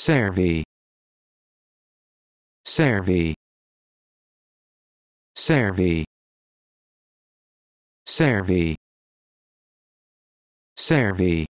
Servi. Servi. Servi. Servi. Servi.